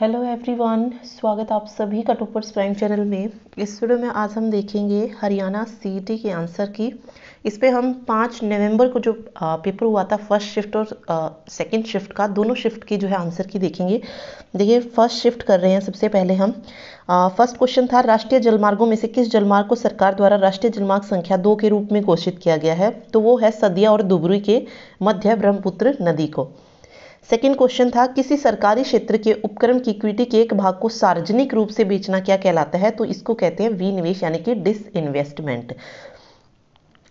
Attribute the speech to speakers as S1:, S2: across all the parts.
S1: Hello everyone स्वागत आप सभी का टूपर्स प्राइम चैनल में इस वीडियो में आज हम देखेंगे हरियाणा सी e के आंसर की इस पर हम पाँच नवंबर को जो पेपर हुआ था फर्स्ट शिफ्ट और सेकंड शिफ्ट का दोनों शिफ्ट की जो है आंसर की देखेंगे देखिए फर्स्ट शिफ्ट कर रहे हैं सबसे पहले हम फर्स्ट क्वेश्चन था राष्ट्रीय जलमार्गों में से किस जलमार्ग को सरकार द्वारा राष्ट्रीय जलमार्ग संख्या दो के रूप में घोषित किया गया है तो वो है सदिया और दुबरी के मध्य ब्रह्मपुत्र नदी को सेकेंड क्वेश्चन था किसी सरकारी क्षेत्र के उपक्रम की इक्विटी के एक भाग को सार्वजनिक रूप से बेचना क्या कहलाता है तो इसको कहते हैं विनिवेश यानी कि डिसइन्वेस्टमेंट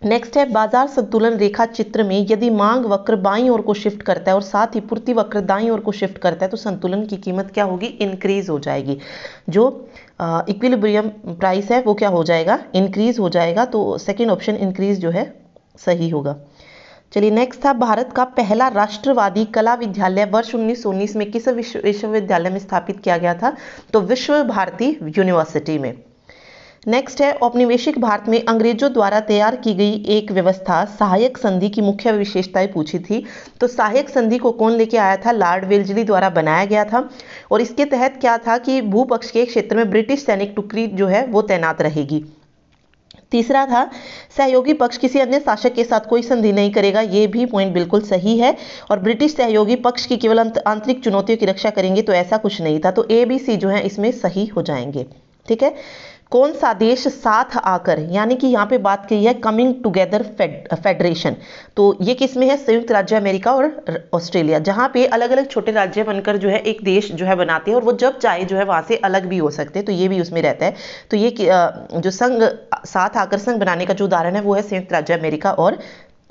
S1: नेक्स्ट है बाजार संतुलन रेखा चित्र में यदि मांग वक्र बाई ओर को शिफ्ट करता है और साथ ही पूर्ति वक्र दाई ओर को शिफ्ट करता है तो संतुलन की कीमत क्या होगी इंक्रीज हो जाएगी जो इक्विलिब्रियम प्राइस है वो क्या हो जाएगा इंक्रीज हो जाएगा तो सेकेंड ऑप्शन इंक्रीज जो है सही होगा चलिए नेक्स्ट था भारत का पहला राष्ट्रवादी कला विद्यालय वर्ष उन्नीस में किस विश्वविद्यालय में स्थापित किया गया था तो विश्व भारती यूनिवर्सिटी में नेक्स्ट है औपनिवेशिक भारत में अंग्रेजों द्वारा तैयार की गई एक व्यवस्था सहायक संधि की मुख्य विशेषताएं पूछी थी तो सहायक संधि को कौन लेके आया था लॉर्ड वेल्जली द्वारा बनाया गया था और इसके तहत क्या था कि भूपक्ष के क्षेत्र में ब्रिटिश सैनिक टुकड़ी जो है वो तैनात रहेगी तीसरा था सहयोगी पक्ष किसी अन्य शासक के साथ कोई संधि नहीं करेगा ये भी पॉइंट बिल्कुल सही है और ब्रिटिश सहयोगी पक्ष की केवल आंतरिक चुनौतियों की रक्षा करेंगे तो ऐसा कुछ नहीं था तो ए बी सी जो है इसमें सही हो जाएंगे ठीक है कौन सा देश साथ आकर यानी कि यहाँ पे बात की है कमिंग टुगेदर फेडरेशन तो ये किस में है संयुक्त राज्य अमेरिका और ऑस्ट्रेलिया जहाँ पे अलग अलग छोटे राज्य बनकर जो है एक देश जो है बनाते हैं और वो जब चाहे जो है वहाँ से अलग भी हो सकते हैं तो ये भी उसमें रहता है तो ये जो संघ साथ आकर संघ बनाने का जो उदाहरण है वो है संयुक्त राज्य अमेरिका और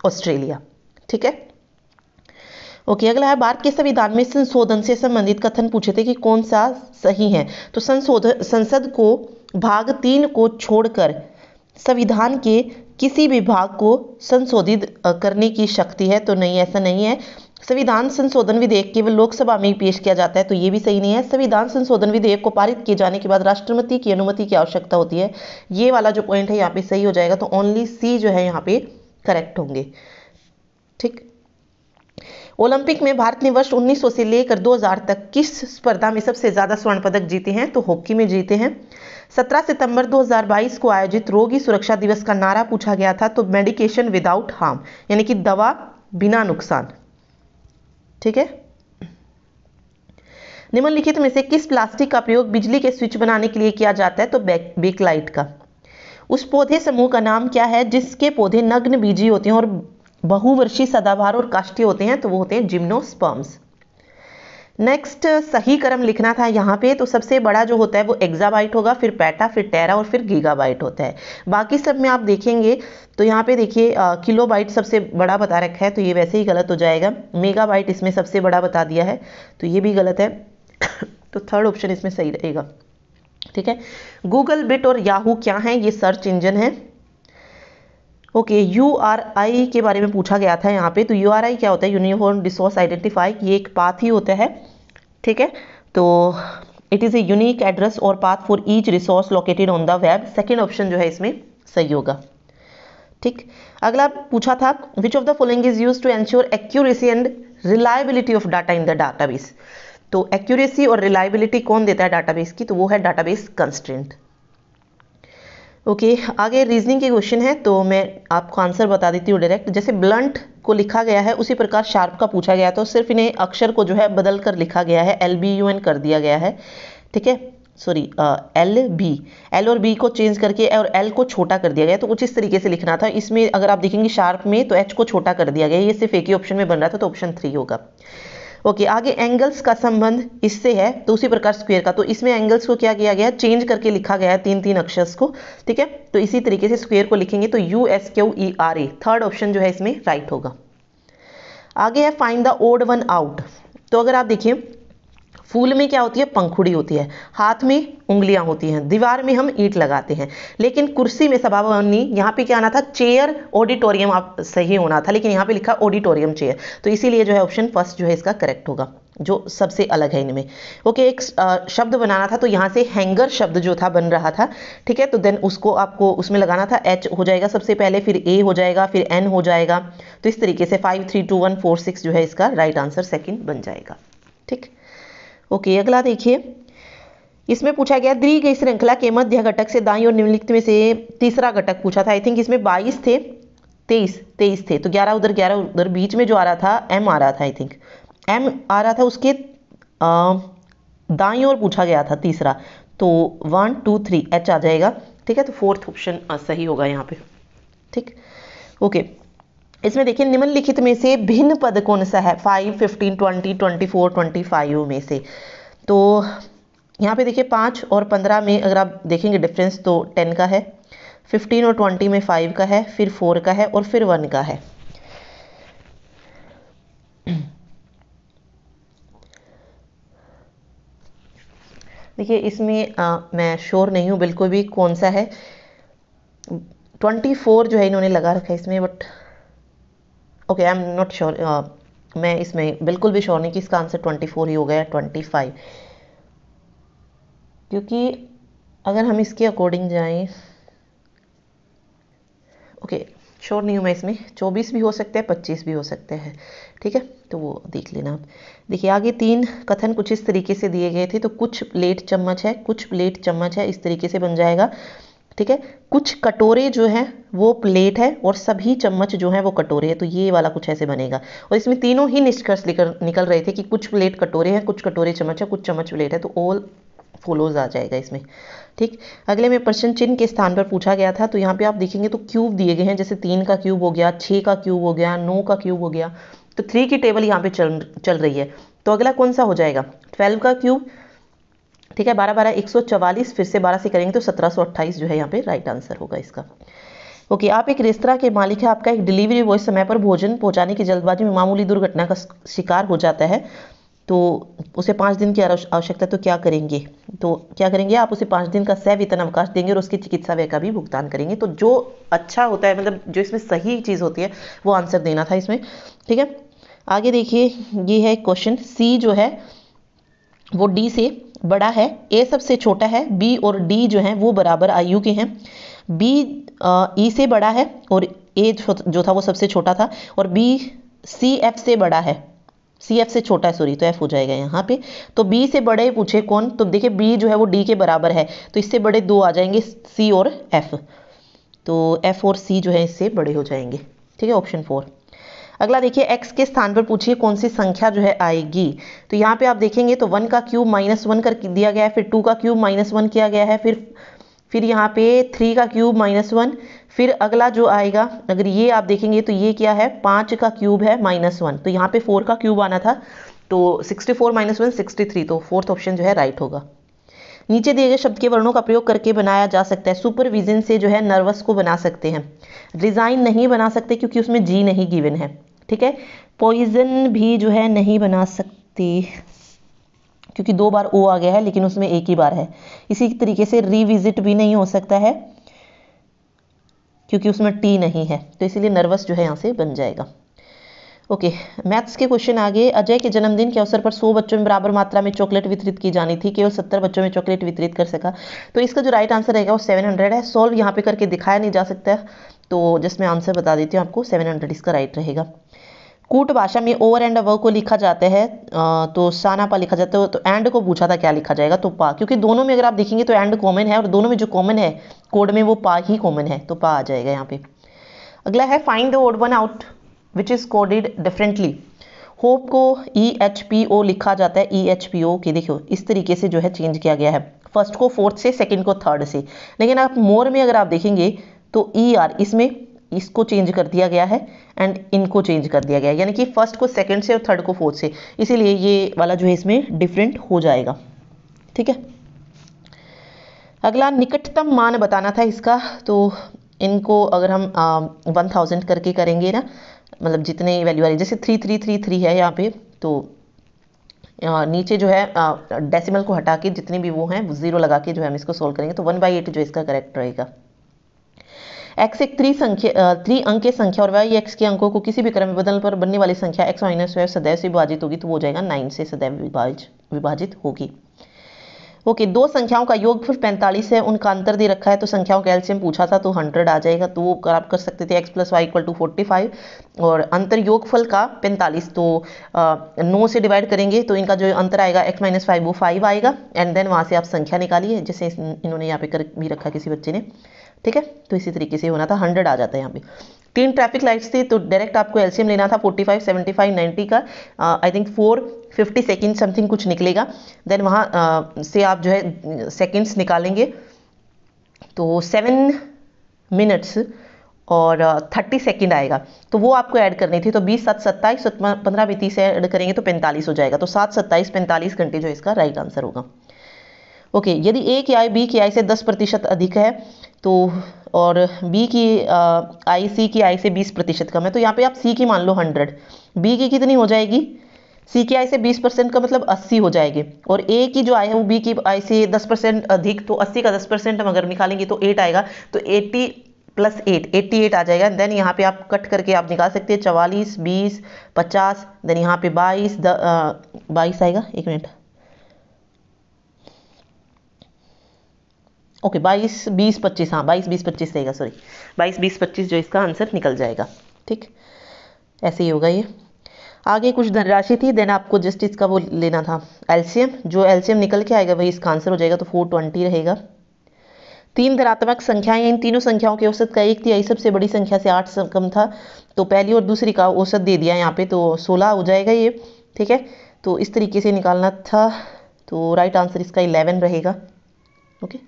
S1: ऑस्ट्रेलिया ठीक है ओके okay, अगला है भारत के संविधान में संशोधन से संबंधित कथन पूछे थे कि कौन सा सही है तो संशोधन संसद को भाग तीन को छोड़कर संविधान के किसी भी भाग को संशोधित करने की शक्ति है तो नहीं ऐसा नहीं है संविधान संशोधन विधेयक केवल लोकसभा में ही पेश किया जाता है तो ये भी सही नहीं है संविधान संशोधन विधेयक को पारित किए जाने के बाद राष्ट्रपति की अनुमति की आवश्यकता होती है ये वाला जो पॉइंट है यहाँ पे सही हो जाएगा तो ओनली सी जो है यहाँ पे करेक्ट होंगे ठीक ओलंपिक में भारत ने वर्ष 1900 से लेकर 2000 तक किस स्पर्धा में सबसे ज़्यादा स्वर्ण पदक जीते हैं तो हॉकी में जीते हैं सत्रह सितंबर 2022 को आयोजित रोगी सुरक्षा दिवस का नारा पूछा गया था तो मेडिकेशन विदाउट हार्म यानी कि दवा बिना नुकसान ठीक है निम्नलिखित में से किस प्लास्टिक का प्रयोग बिजली के स्विच बनाने के लिए किया जाता है तो बेकलाइट का उस पौधे समूह का नाम क्या है जिसके पौधे नग्न बीजी होते हैं और बहुवर्षीय सदाबहार और काष्ठीय होते हैं तो वो होते हैं जिम्नोस्पर्म्स नेक्स्ट सही क्रम लिखना था यहाँ पे तो सबसे बड़ा जो होता है वो एग्जाबाइट होगा फिर पैटा फिर टेरा और फिर गीगाबाइट होता है बाकी सब में आप देखेंगे तो यहाँ पे देखिए किलोबाइट सबसे बड़ा बता रखा है तो ये वैसे ही गलत हो जाएगा मेगाबाइट इसमें सबसे बड़ा बता दिया है तो ये भी गलत है तो थर्ड ऑप्शन इसमें सही रहेगा ठीक है गूगल बिट और याहू क्या है ये सर्च इंजन है ओके यू आर आई के बारे में पूछा गया था यहाँ पे तो यू आर आई क्या होता है यूनिफॉर्म रिसोर्स आइडेंटिफाई ये एक पाथ ही होता है ठीक है तो it is a unique address और path for each resource located on the web second option जो है इसमें सही होगा ठीक अगला पूछा था which of the following is use to ensure accuracy and reliability of data in the database तो एक्यूरेसी और रिलायबिलिटी कौन देता है डाटाबेस की तो वो है डाटाबेस कंस्टेंट ओके okay, आगे रीजनिंग के क्वेश्चन है तो मैं आपको आंसर बता देती हूँ डायरेक्ट जैसे ब्लंट को लिखा गया है उसी प्रकार शार्प का पूछा गया तो सिर्फ इन्हें अक्षर को जो है बदल कर लिखा गया है एल बी यू एन कर दिया गया है ठीक है सॉरी एल बी एल और बी को चेंज करके और एल को छोटा कर दिया गया तो कुछ इस तरीके से लिखना था इसमें अगर आप देखेंगे शार्प में तो एच को छोटा कर दिया गया ये सिर्फ एक ही ऑप्शन में बन रहा था तो ऑप्शन थ्री होगा ओके आगे एंगल्स का संबंध इससे है तो उसी प्रकार स्क्वेयर का तो इसमें एंगल्स को क्या किया गया है चेंज करके लिखा गया है तीन तीन अक्षर को ठीक है तो इसी तरीके से स्क्वेयर को लिखेंगे तो U S Q E R A third option जो है इसमें राइट होगा आगे है find the odd one out तो अगर आप देखिए फूल में क्या होती है पंखुड़ी होती है हाथ में उंगलियां होती हैं दीवार में हम ईट लगाते हैं लेकिन कुर्सी में सभावानी यहाँ पे क्या आना था चेयर ऑडिटोरियम आप सही होना था लेकिन यहाँ पे लिखा ऑडिटोरियम चेयर तो इसीलिए जो है ऑप्शन फर्स्ट जो है इसका करेक्ट होगा जो सबसे अलग है इनमें ओके एक शब्द बनाना था तो यहाँ से हैंगर शब्द जो था बन रहा था ठीक है तो देन उसको आपको उसमें लगाना था एच हो जाएगा सबसे पहले फिर ए हो जाएगा फिर एन हो जाएगा तो इस तरीके से five three two one four six जो है इसका राइट आंसर सेकेंड बन जाएगा ठीक ओके अगला देखिए इसमें पूछा गया दी गई श्रृंखला के मध्य घटक से दाई और निम्नलिखित में से तीसरा घटक पूछा था आई थिंक इसमें बाईस थे तेईस तेईस थे तो ग्यारह उधर ग्यारह उधर बीच में जो आ रहा था एम आ रहा था आई थिंक एम आ रहा था उसके दाई और पूछा गया था तीसरा तो वन टू थ्री एच आ जाएगा ठीक है तो फोर्थ ऑप्शन सही होगा यहाँ पे ठीक ओके इसमें देखिए निम्नलिखित में से भिन्न पद कौन सा है five fifteen twenty twenty four twenty five में से तो यहाँ पे देखिए पाँच और पंद्रह में अगर आप देखेंगे डिफरेंस तो टेन का है फिफ्टीन और ट्वेंटी में फाइव का है फिर फोर का है और फिर वन का है देखिए इसमें आ, मैं श्योर नहीं हूँ बिल्कुल भी कौन सा है ट्वेंटी फोर जो है इन्होंने लगा रखा है इसमें but okay I am not sure मैं इसमें बिल्कुल भी श्योर नहीं कि इसका आंसर ट्वेंटी फोर ही हो गया ट्वेंटी फाइव क्योंकि अगर हम इसके अकॉर्डिंग जाएं ओके श्योर नहीं हूँ मैं इसमें चौबीस भी हो सकते हैं पच्चीस भी हो सकते हैं ठीक है तो वो देख लेना आप देखिए आगे तीन कथन कुछ इस तरीके से दिए गए थे तो कुछ प्लेट चम्मच है कुछ प्लेट चम्मच है इस तरीके से बन जाएगा ठीक है कुछ कटोरे जो हैं वो प्लेट है और सभी चम्मच जो हैं वो कटोरे हैं तो ये वाला कुछ ऐसे बनेगा और इसमें तीनों ही निष्कर्ष निकल रहे थे कि कुछ प्लेट कटोरे हैं कुछ कटोरे चम्मच है कुछ चम्मच प्लेट है तो ऑल फोलोज आ जाएगा इसमें ठीक अगले में प्रश्न चिन्ह के स्थान पर पूछा गया था तो यहाँ पे आप देखेंगे तो क्यूब दिए गए हैं जैसे तीन का क्यूब हो गया छः का क्यूब हो गया नौ का क्यूब हो गया तो थ्री की टेबल यहाँ पे चल चल रही है तो अगला कौन सा हो जाएगा ट्वेल्व का क्यूब ठीक है बारह बारह एक सौ चवालीस फिर से बारह से करेंगे तो सत्रह सौ अट्ठाईस जो है यहाँ पे राइट आंसर होगा इसका ओके आप एक रेस्तरा के मालिक है आपका एक डिलीवरी बॉय समय पर भोजन पहुंचाने की जल्दबाजी में मामूली दुर्घटना का शिकार हो जाता है तो उसे पाँच दिन की आवश्यकता तो क्या करेंगे तो क्या करेंगे आप उसे पाँच दिन का सह वेतन अवकाश देंगे और उसकी चिकित्सा व्यय का भी भुगतान करेंगे तो जो अच्छा होता है मतलब जो इसमें सही चीज़ होती है वो आंसर देना था इसमें ठीक है आगे देखिए ये है क्वेश्चन सी जो है वो डी से बड़ा है ए सबसे छोटा है बी और डी जो हैं वो बराबर आयु के हैं बी ई e से बड़ा है और ए जो था वो सबसे छोटा था और बी सी एफ से बड़ा है सी एफ से छोटा है सॉरी तो एफ हो जाएगा यहाँ पे तो बी से बड़े पूछे कौन तो देखिए बी जो है वो डी के बराबर है तो इससे बड़े दो आ जाएंगे सी और एफ तो एफ और सी जो है इससे बड़े हो जाएंगे ठीक है ऑप्शन फोर अगला देखिए x के स्थान पर पूछिए कौन सी संख्या जो है आएगी तो यहाँ पे आप देखेंगे तो वन का क्यूब माइनस वन कर दिया गया है फिर टू का क्यूब माइनस वन किया गया है फिर फिर यहाँ पे थ्री का क्यूब माइनस वन फिर अगला जो आएगा अगर ये आप देखेंगे तो ये क्या है पाँच का क्यूब है माइनस वन तो यहाँ पे फोर का क्यूब आना था तो sixty four minus one sixty three तो फोर्थ ऑप्शन जो है राइट होगा नीचे दिए गए शब्द के वर्णों का प्रयोग करके बनाया जा सकता है सुपरविजन से जो है नर्वस को बना सकते हैं रिजाइन नहीं बना सकते क्योंकि उसमें जी नहीं गिवन है ठीक है पॉइजन भी जो है नहीं बना सकती क्योंकि दो बार ओ आ गया है लेकिन उसमें एक ही बार है इसी तरीके से रिविजिट भी नहीं हो सकता है क्योंकि उसमें टी नहीं है तो इसीलिए नर्वस जो है यहां से बन जाएगा ओके मैथ्स के क्वेश्चन आगे अजय के जन्मदिन के अवसर पर 100 बच्चों में बराबर मात्रा में चॉकलेट वितरित की जानी थी केवल 70 बच्चों में चॉकलेट वितरित कर सका तो इसका जो राइट आंसर रहेगा वो 700 है सॉल्व यहाँ पे करके दिखाया नहीं जा सकता तो जस्ट मैं आंसर बता देती हूँ आपको 700 इसका राइट रहेगा कूट भाषा में ओवर एंड अव को लिखा जाता है तो सानापा लिखा जाता है तो एंड को पूछा था क्या लिखा जाएगा तो पा क्योंकि दोनों में अगर आप देखेंगे तो एंड कॉमन है और दोनों में जो कॉमन है कोड में वो पा ही कॉमन है तो पा आ जाएगा यहाँ पे अगला है find the odd one out which is coded differently hope को ई एच पी ओ लिखा जाता है E e H P O के देखो इस तरीके से जो है चेंज किया गया है फर्स्ट को फोर्थ से सेकेंड को थर्ड से लेकिन आप मोर में अगर आप देखेंगे तो ई e आर इसमें इसको चेंज कर दिया गया है एंड इनको चेंज कर दिया गया यानी कि फर्स्ट को सेकेंड से और थर्ड को फोर्थ से इसीलिए ये वाला जो है इसमें डिफरेंट हो जाएगा ठीक है अगला निकटतम मान बताना था इसका तो इनको अगर हम वन थाउजेंड करके करेंगे ना मतलब जितने वैल्यू आ रही जैसे थ्री थ्री थ्री थ्री है यहाँ पे तो नीचे जो है डेसिमल को हटा के जितने भी वो हैं जीरो लगा के जो है हम इसको सोल्व करेंगे तो वन बाई एट जो इसका करेक्ट रहेगा एक्स एक थ्री संख्या थ्री अंक की संख्या और वाई एक्स के अंकों को किसी भी क्रम में बदलने पर बनने वाली संख्या एक्स माइनस वाई सदैव से विभाजित होगी तो वो हो जाएगा नाइन से सदैव विभाज विभाजित होगी ओके दो संख्याओं का योग फिर पैंतालीस है उनका अंतर दे रखा है तो संख्याओं का एल्शियम पूछा था तो हंड्रेड आ जाएगा तो वो आप कर सकते थे X plus Y equal to forty five और अंतर योगफल का पैंतालीस तो नो से डिवाइड करेंगे तो इनका जो अंतर आएगा एक्स माइनस फाइव वो फाइव आएगा एंड देन वहाँ से आप संख्या निकालिए जैसे इन्होंने यहाँ पे कर भी रखा किसी बच्चे ने ठीक है तो इसी तरीके से होना था हंड्रेड आ जाता है यहाँ पे तीन ट्रैफिक लाइट्स थी तो डायरेक्ट आपको एलसीएम लेना था 45, 75, 90 का I think four fifty second something कुछ निकलेगा देन वहाँ uh, से आप जो है सेकेंड्स uh, निकालेंगे तो सेवन मिनट्स और थर्टी uh, सेकेंड आएगा तो वो आपको ऐड करनी थी तो बीस सात सत्ताईस पंद्रह बी तीस ऐड करेंगे तो पैंतालीस हो जाएगा तो सात सत्ताईस पैंतालीस घंटे जो इसका राइट आंसर होगा ओके okay, यदि ए के आई बी के आई से दस प्रतिशत अधिक है तो और बी की आई सी की आई से बीस प्रतिशत कम है तो यहाँ पे आप सी की मान लो हंड्रेड बी की कितनी हो जाएगी सी की आई से बीस परसेंट का मतलब अस्सी हो जाएगी और ए की जो आई है वो बी की आई से दस परसेंट अधिक तो अस्सी का दस परसेंट हम अगर निकालेंगे तो एट आएगा तो eighty plus eight eighty eight आ जाएगा देन यहाँ पे आप कट करके आप निकाल सकते हैं चवालीस बीस पचास देन यहाँ पे बाईस बाईस आएगा एक मिनट ओके बाईस बीस पच्चीस हाँ बाईस बीस पच्चीस रहेगा सॉरी बाईस बीस पच्चीस जो इसका आंसर निकल जाएगा ठीक ऐसे ही होगा ये आगे कुछ धनराशि थी देन आपको जस्ट इसका वो लेना था एल्शियम जो एल्शियम निकल के आएगा वही इसका आंसर हो जाएगा तो फोर ट्वेंटी रहेगा तीन धनात्मक संख्याएं इन तीनों संख्याओं के औसत का एक तिहाई सबसे बड़ी संख्या से आठ कम था तो पहली और दूसरी का औसत दे दिया यहाँ पे तो सोलह हो जाएगा ये ठीक है तो इस तरीके से निकालना था तो राइट आंसर इसका इलेवन रहेगा ओके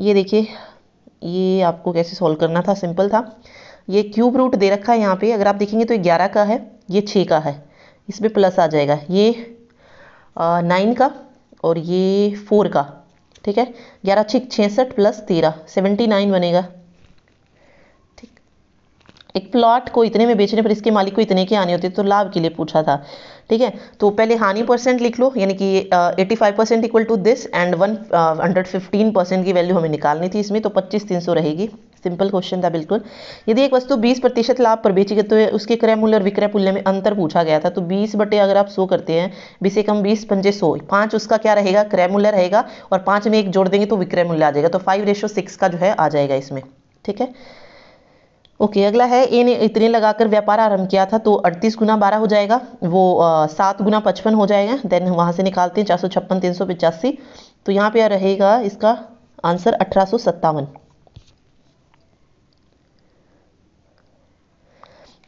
S1: ये देखिए ये आपको कैसे सॉल्व करना था सिंपल था ये क्यूब रूट दे रखा है यहाँ पे अगर आप देखेंगे तो ये ग्यारह का है ये छः का है इसमें प्लस आ जाएगा ये नाइन का और ये फोर का ठीक है ग्यारह छः छसठ प्लस तेरह सेवेंटी नाइन बनेगा ठीक एक प्लॉट को इतने में बेचने पर इसके मालिक को इतने के आने होते तो लाभ के लिए पूछा था ठीक है तो पहले हानि परसेंट लिख लो यानी कि eighty five percent equal to this and one hundred fifteen percent की वैल्यू हमें निकालनी थी इसमें तो पच्चीस तीन सौ रहेगी सिंपल क्वेश्चन था बिल्कुल यदि एक वस्तु 20 प्रतिशत लाभ पर बेची गई तो उसके क्रय मूल्य और विक्रय मूल्य में अंतर पूछा गया था तो 20 बटे अगर आप 100 करते हैं बीस से कम बीस पंजे सो पांच उसका क्या रहेगा क्रय मूल्य रहेगा और पांच में एक जोड़ देंगे तो विक्रय मूल्य आ जाएगा तो फाइव रेशो सिक्स का जो है आ जाएगा इसमें ठीक है ओके अगला है ए ने इतने लगाकर व्यापार आरंभ किया था तो 38 गुना बारह हो जाएगा वो सात गुना पचपन हो जाएगा देन वहाँ से निकालते हैं चार सौ छप्पन तीन सौ पिचासी तो यहाँ पे रहेगा इसका आंसर अठारह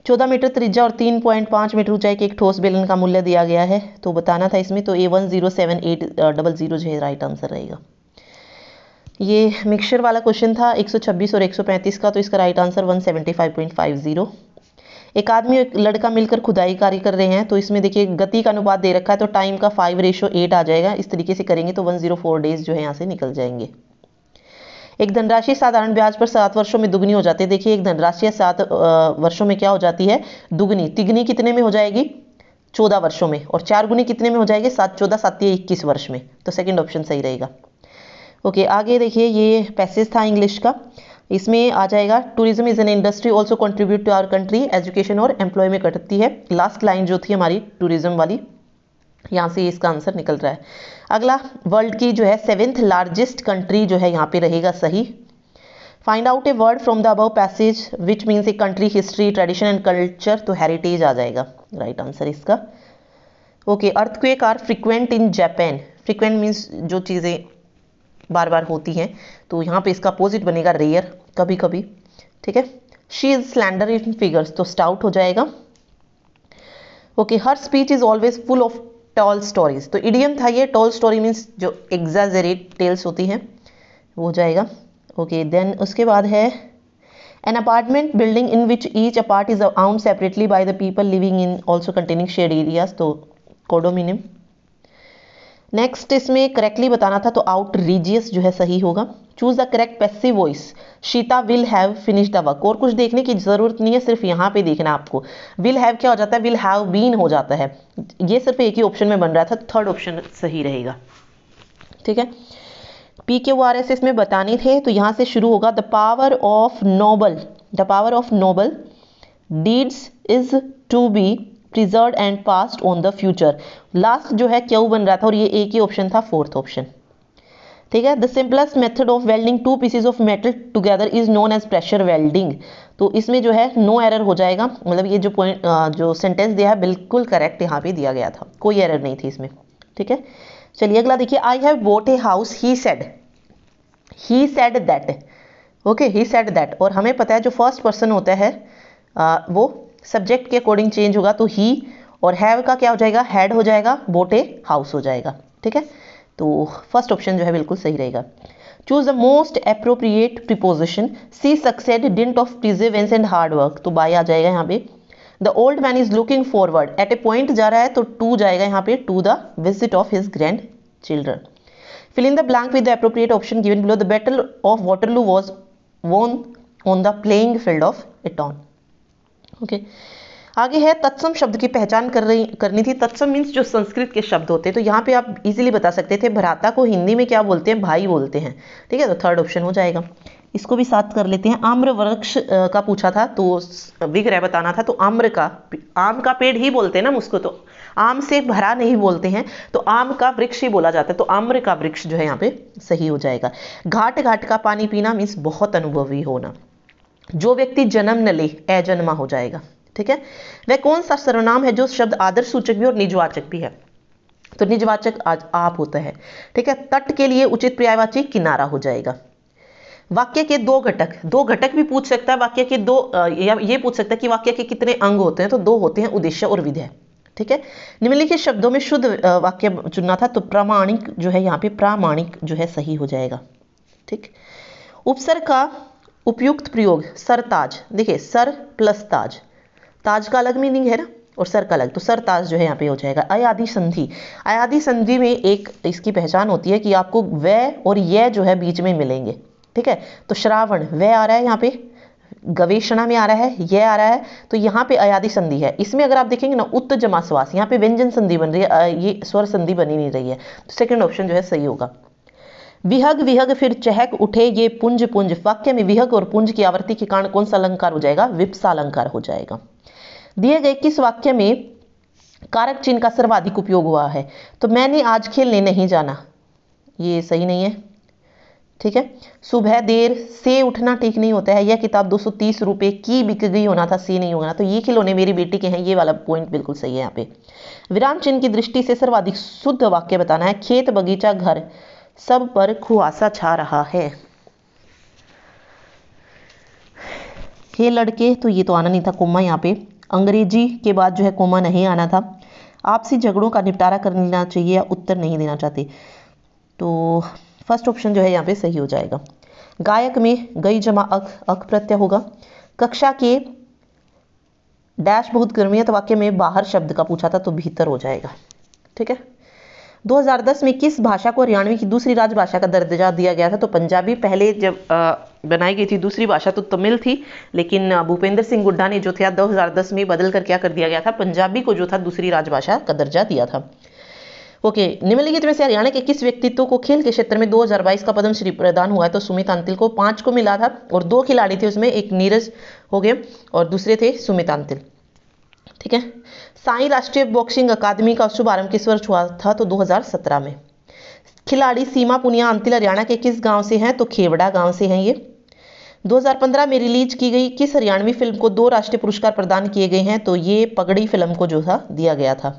S1: चौदह मीटर त्रिज्या और तीन पॉइंट पाँच मीटर ऊंचाई के एक ठोस बेलन का मूल्य दिया गया है तो बताना था इसमें तो A one zero seven eight double zero जो है राइट आंसर रहेगा ये मिक्सचर वाला क्वेश्चन था 126 और 135 का तो इसका राइट आंसर 175.50 एक आदमी एक लड़का मिलकर खुदाई कार्य कर रहे हैं तो इसमें देखिए गति का अनुपात दे रखा है तो टाइम का फाइव रेशो एट आ जाएगा इस तरीके से करेंगे तो 104 डेज जो है यहाँ से निकल जाएंगे एक धनराशि साधारण ब्याज पर सात वर्षों में दुगनी हो जाती है देखिए एक धनराशि सात वर्षों में क्या हो जाती है दुगनी तिगनी कितने में हो जाएगी चौदह वर्षों में और चार गुनी कितने में हो जाएगी सात चौदह सात या इक्कीस वर्ष में तो सेकंड ऑप्शन सही रहेगा ओके आगे देखिए ये पैसेज था इंग्लिश का इसमें आ जाएगा tourism is an industry also contribute to our country education और एम्प्लॉय में कटती है लास्ट लाइन जो थी हमारी टूरिज्म वाली यहाँ से इसका आंसर निकल रहा है अगला वर्ल्ड की जो है सेवेंथ लार्जेस्ट कंट्री जो है यहाँ पे रहेगा सही find out a word from the above passage which means a country history tradition and culture तो हेरिटेज आ जाएगा राइट right आंसर इसका okay earthquake are frequent in Japan frequent means जो चीज़ें बार बार होती हैं तो यहाँ पे इसका अपोजिट बनेगा रेयर कभी कभी ठीक है she is slender in figures तो स्टाउट हो जाएगा okay her speech is always full of tall stories तो इडियम था ये टॉल स्टोरी मीन्स जो एग्जाजरेट टेल्स होती हैं वो हो जाएगा ओके okay, देन उसके बाद है an apartment building in which each apart is owned separately by the people living in also containing shared areas तो कोडोमिनियम नेक्स्ट इसमें करेक्टली बताना था तो आउट रीजियस जो है सही होगा choose the correct passive voice Sita will have finish the work और कुछ देखने की ज़रूरत नहीं है सिर्फ यहाँ पे देखना आपको विल हैव क्या हो जाता है विल हैव बीन हो जाता है ये सिर्फ एक ही ऑप्शन में बन रहा था थर्ड ऑप्शन सही रहेगा ठीक है पी के ओ आर एस इसमें बताने थे तो यहाँ से शुरू होगा the power of noble the power of noble deeds is to be preserve and passed on the future last जो है क्यू बन रहा था और ये एक ही ऑप्शन था फोर्थ ऑप्शन ठीक है the simplest method of welding two pieces of metal together is known as pressure welding तो इसमें जो है नो no एरर हो जाएगा मतलब ये जो पॉइंट जो सेंटेंस दिया है बिल्कुल करेक्ट यहाँ पे दिया गया था कोई एरर नहीं थी इसमें ठीक है चलिए अगला देखिए I have vote a house he said he said that okay he said that और हमें पता है जो फर्स्ट पर्सन होता है आ, वो सब्जेक्ट के अकॉर्डिंग चेंज होगा तो ही और हैव का क्या हो जाएगा हैड हो जाएगा बोट ए हाउस हो जाएगा ठीक है तो फर्स्ट ऑप्शन जो है बिल्कुल सही रहेगा choose the most appropriate preposition she succeeded dint of perseverance and hard work तो बाई आ जाएगा यहाँ पे the old man is looking forward at a point जा रहा है तो टू जाएगा यहाँ पे to the visit of his grand children fill in the blank with the appropriate option given below the battle of Waterloo was won on the playing fields of Eton okay आगे है तत्सम शब्द की पहचान कर रही करनी थी तत्सम मीन्स जो संस्कृत के शब्द होते हैं तो यहाँ पे आप इजीली बता सकते थे भ्राता को हिंदी में क्या बोलते हैं भाई बोलते हैं ठीक है तो थर्ड ऑप्शन हो जाएगा इसको भी साथ कर लेते हैं आम्र वृक्ष का पूछा था तो विग्रह बताना था तो आम्र का आम का पेड़ ही बोलते हैं ना उसको तो आम से भरा नहीं बोलते हैं तो आम का वृक्ष ही बोला जाता है तो आम्र का वृक्ष जो है यहाँ पे सही हो जाएगा घाट घाट का पानी पीना मीन्स बहुत अनुभवी होना जो व्यक्ति जन्म न ले अजन्मा हो जाएगा ठीक है वह कौन सा सर्वनाम है जो शब्द आदर सूचक भी और निजवाचक भी है तो निजवाचक आज आप होता है ठीक है तट के लिए उचित पर्यायवाची किनारा हो जाएगा वाक्य के दो घटक दो घटक भी पूछ सकता है वाक्य के दो या ये पूछ सकता है कि वाक्य के कितने अंग होते हैं तो दो होते हैं उद्देश्य और विधेय ठीक है निम्नलिखित शब्दों में शुद्ध वाक्य चुनना था तो प्रामाणिक जो है यहाँ पे प्रामाणिक जो है सही हो जाएगा ठीक उपसर्ग का उपयुक्त प्रयोग सरताज देखिए सर प्लस ताज ताज का अलग मीनिंग है ना और सर का अलग तो सर ताज जो है यहाँ पे हो जाएगा अयादि संधि अयादि संधि में एक इसकी पहचान होती है कि आपको व और यह जो है बीच में मिलेंगे ठीक है तो श्रावण वह आ रहा है यहाँ पे गवेषणा में आ रहा है यह आ रहा है तो यहाँ पे अयादि संधि है इसमें अगर आप देखेंगे ना उत्त जमा श्वास यहाँ पे व्यंजन संधि बन रही है ये स्वर संधि बनी नहीं रही है तो सेकेंड ऑप्शन जो है सही होगा विहग विहग फिर चहक उठे ये पुंज पुंज वाक्य में विहग और पुंज की आवृत्ति के कारण कौन सा अलंकार हो जाएगा विप्सा अलंकार हो जाएगा दिए गए किस वाक्य में कारक चिन्ह का सर्वाधिक उपयोग हुआ है तो मैंने आज खेलने नहीं जाना ये सही नहीं है ठीक है सुबह देर से उठना ठीक नहीं होता है यह किताब 230 रुपए की बिक गई होना था से नहीं होना तो ये खिलौने मेरी बेटी के हैं ये वाला पॉइंट बिल्कुल सही है यहाँ पे विराम चिन्ह की दृष्टि से सर्वाधिक शुद्ध वाक्य बताना है खेत बगीचा घर सब पर खुआसा छा रहा है हे लड़के तो ये तो आना नहीं था कोमा यहाँ पे अंग्रेजी के बाद जो है कोमा नहीं आना था आपसी झगड़ों का निपटारा कर लेना चाहिए या उत्तर नहीं देना चाहते तो फर्स्ट ऑप्शन जो है यहाँ पे सही हो जाएगा गायक में गई जमा अख अख प्रत्यय होगा कक्षा के डैश बहुत गर्मी है तो वाक्य में बाहर शब्द का पूछा था तो भीतर हो जाएगा ठीक है 2010 में किस भाषा को हरियाणवी की दूसरी राजभाषा का दर्जा दिया गया था तो पंजाबी पहले जब बनाई गई थी दूसरी भाषा तो तमिल थी लेकिन भूपेंद्र सिंह गुड्डा ने जो था 2010 में बदल कर क्या कर दिया गया था पंजाबी को जो था दूसरी राजभाषा का दर्जा दिया था ओके निम्नलिखित में से हरियाणा के किस व्यक्तित्व को खेल के क्षेत्र में 2022 का श्री प्रदान हुआ है तो सुमित अंतिल को पांच को मिला था और दो खिलाड़ी थे उसमें एक नीरज हो गए और दूसरे थे सुमित अंतिल ठीक है साई राष्ट्रीय बॉक्सिंग अकादमी का शुभारंभ किस वर्ष हुआ था तो 2017 में खिलाड़ी सीमा पुनिया अंतिल हरियाणा के किस गांव से हैं तो खेवड़ा गांव से हैं ये 2015 में रिलीज की गई किस हरियाणवी फिल्म को दो राष्ट्रीय पुरस्कार प्रदान किए गए हैं तो ये पगड़ी फिल्म को जो था दिया गया था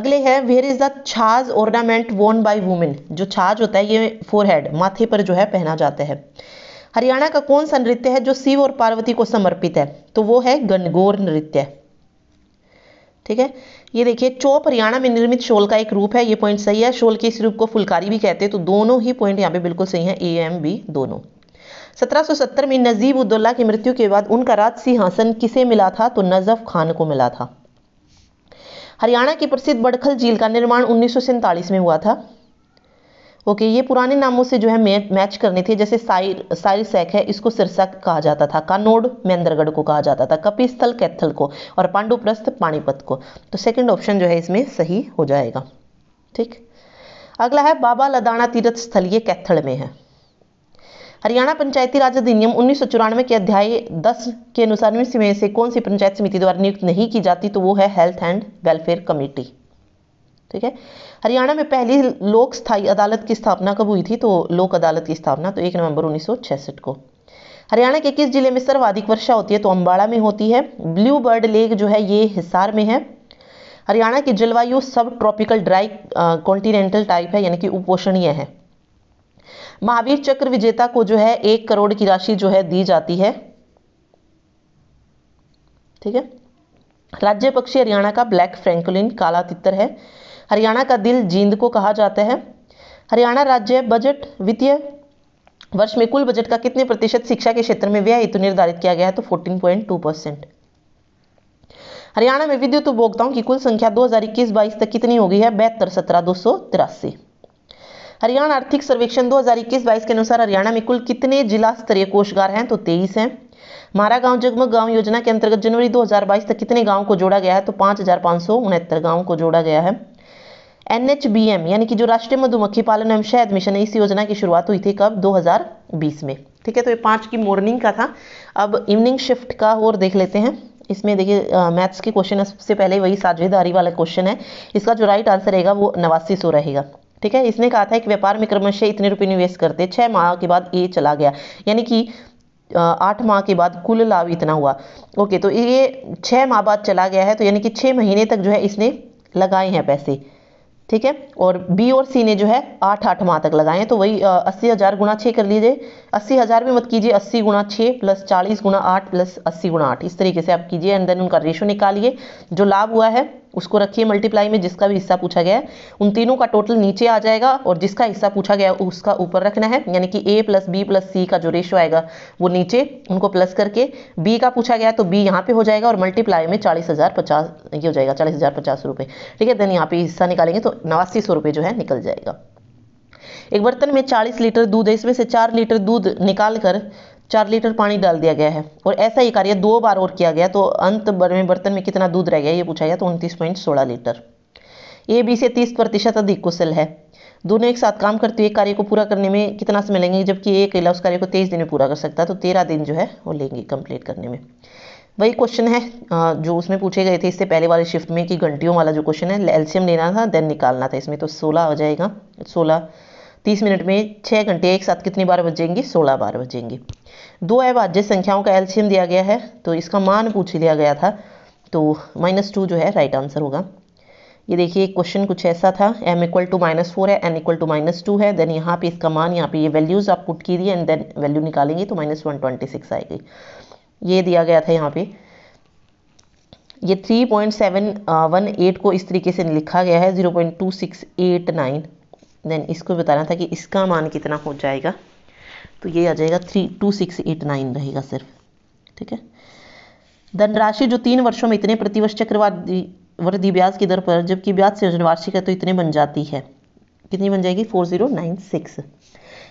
S1: अगले है where is the chhaj ornament worn by women जो छाज होता है ये फोरहेड माथे पर जो है पहना जाता है हरियाणा का कौन सा नृत्य है जो शिव और पार्वती को समर्पित है तो वो है गनगोर नृत्य ठीक है ये देखिए चोप हरियाणा में निर्मित शोल का एक रूप है ये पॉइंट सही है शोल के इस रूप को फुलकारी भी कहते हैं तो दोनों ही पॉइंट यहाँ पे बिल्कुल सही है ए एम बी दोनों 1770 में नजीब उद्दुल्ला की मृत्यु के बाद उनका राज सिंहासन किसे मिला था तो नजफ खान को मिला था हरियाणा की प्रसिद्ध बड़खल झील का निर्माण उन्नीस में हुआ था ओके ये पुराने नामों से जो है मैच करने थे जैसे साइर साइर सैक है इसको सिरसक कहा जाता था कानोड महेंद्रगढ़ को कहा जाता था कपिस्थल कैथल को और पांडुप्रस्थ पानीपत को तो सेकंड ऑप्शन जो है इसमें सही हो जाएगा ठीक अगला है बाबा लदाना तीर्थ स्थल ये कैथल में है हरियाणा पंचायती राज अधिनियम उन्नीस के अध्याय 10 के अनुसार में से कौन सी पंचायत समिति द्वारा नियुक्त नहीं की जाती तो वो है हेल्थ एंड वेलफेयर कमेटी ठीक है हरियाणा में पहली लोक स्थायी अदालत की स्थापना कब हुई थी तो लोक अदालत की स्थापना तो एक नवंबर उन्नीस को हरियाणा के किस जिले में सर्वाधिक वर्षा होती है तो अम्बाड़ा में होती है ब्लू बर्ड लेक जो है ये हिसार में है हरियाणा की जलवायु सब ट्रॉपिकल ड्राई कॉन्टिनेंटल टाइप है यानी कि उपोषणीय है महावीर चक्र विजेता को जो है एक करोड़ की राशि जो है दी जाती है ठीक है राज्य पक्षी हरियाणा का ब्लैक फ्रेंकुलिन काला तितर है हरियाणा का दिल जींद को कहा जाता है हरियाणा राज्य बजट वित्तीय वर्ष में कुल बजट का कितने प्रतिशत शिक्षा के क्षेत्र में व्यय हेतु निर्धारित किया गया है तो 14.2 परसेंट हरियाणा में विद्युत उपभोक्ताओं की कुल संख्या 2021-22 तक कितनी हो गई है बेहतर सत्रह दो सौ तिरासी हरियाणा आर्थिक सर्वेक्षण 2021-22 के अनुसार हरियाणा में कुल कितने जिला स्तरीय कोषगार हैं तो तेईस हैं मारा गांव जगमग गांव योजना के अंतर्गत जनवरी 2022 तक कितने गांव को जोड़ा गया है तो पाँच गांव को जोड़ा गया है एन यानी कि जो राष्ट्रीय मधुमक्खी पालन एवं शहद मिशन है इस योजना की शुरुआत हुई थी कब 2020 में ठीक है तो ये पाँच की मॉर्निंग का था अब इवनिंग शिफ्ट का और देख लेते हैं इसमें देखिए मैथ्स के क्वेश्चन है सबसे पहले वही साझेदारी वाला क्वेश्चन है इसका जो राइट आंसर रहेगा वो नवासी सौ रहेगा ठीक है इसने कहा था कि व्यापार में क्रमशः इतने रुपये निवेश करते छः माह के बाद ये चला गया यानी कि आठ माह के बाद कुल लाभ इतना हुआ ओके तो ये छः माह बाद चला गया है तो यानी कि छः महीने तक जो है इसने लगाए हैं पैसे ठीक है और बी और सी ने जो है आठ आठ माह तक लगाए तो वही अस्सी हज़ार गुणा छह कर लीजिए अस्सी हज़ार भी मत कीजिए अस्सी गुणा छः प्लस चालीस गुणा आठ प्लस अस्सी गुणा आठ इस तरीके से आप कीजिए एंड देन उनका रेशो निकालिए जो लाभ हुआ है उसको रखिए मल्टीप्लाई में जिसका भी हिस्सा पूछा गया है उन तीनों का टोटल नीचे आ जाएगा और जिसका हिस्सा पूछा गया उसका ऊपर रखना है यानी कि A plus B plus C का जो रेशो आएगा वो नीचे उनको प्लस करके बी का पूछा गया तो बी यहाँ पे हो जाएगा और मल्टीप्लाई में चालीस हज़ार पचास ये हो जाएगा चालीस हज़ार पचास रुपये ठीक है देन यहाँ पे हिस्सा निकालेंगे तो नवासी सौ रुपये जो है निकल जाएगा एक बर्तन में 40 लीटर दूध है इसमें से 4 लीटर दूध निकाल कर चार लीटर पानी डाल दिया गया है और ऐसा ही कार्य दो बार और किया गया तो अंत में बर्तन में कितना दूध रह गया ये पूछा गया तो उनतीस पॉइंट सोलह लीटर ए बी से तीस प्रतिशत अधिक कुशल है दोनों एक साथ काम करते हुए कार्य को पूरा करने में कितना समय लेंगे जबकि एक अकेला उस कार्य को तेईस दिन में पूरा कर सकता है तो तेरह दिन जो है वो लेंगे कंप्लीट करने में वही क्वेश्चन है जो उसमें पूछे गए थे इससे पहले वाले शिफ्ट में कि घंटियों वाला जो क्वेश्चन है एल्शियम लेना था देन निकालना था इसमें तो सोलह हो जाएगा सोलह तीस मिनट में छः घंटे एक साथ कितनी बार बजेंगी सोलह बार बजेंगी दो अभाज्य संख्याओं का एल्शियम दिया गया है तो इसका मान पूछ लिया गया था तो माइनस टू जो है राइट आंसर होगा ये देखिए क्वेश्चन कुछ ऐसा था M equal to minus four है N equal to minus two है देन यहाँ पे इसका मान यहाँ पे ये वैल्यूज़ आप पुट कीजिए एंड देन वैल्यू निकालेंगे तो माइनस वन ट्वेंटी सिक्स आएगी ये दिया गया था यहाँ पे ये three point seven one eight को इस तरीके से लिखा गया है zero point two six eight nine then इसको बताना था कि इसका मान कितना हो जाएगा तो ये आ जाएगा three two six eight nine रहेगा सिर्फ ठीक है धनराशि जो तीन वर्षों में इतने प्रतिवर्ष चक्रवादी वृद्धि ब्याज की दर पर जबकि ब्याज से वार्षिक है तो इतने बन जाती है कितनी बन जाएगी फोर जीरो नाइन सिक्स